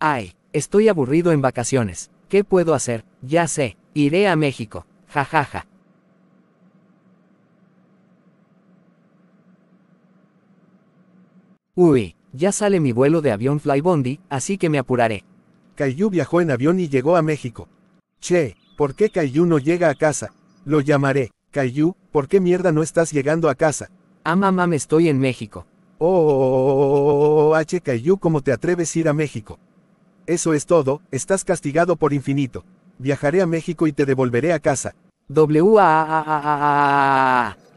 Ay, estoy aburrido en vacaciones. ¿Qué puedo hacer? Ya sé, iré a México. Jajaja. Ja, ja. Uy, ya sale mi vuelo de avión Flybondi, así que me apuraré. Caillou viajó en avión y llegó a México. Che, ¿por qué Caillou no llega a casa? Lo llamaré. Caillou, ¿por qué mierda no estás llegando a casa? Ah, mamá, me estoy en México. Oh, H. Caillou, ¿cómo te atreves a ir a México? Eso es todo, estás castigado por infinito. Viajaré a México y te devolveré a casa. W. -A -A -A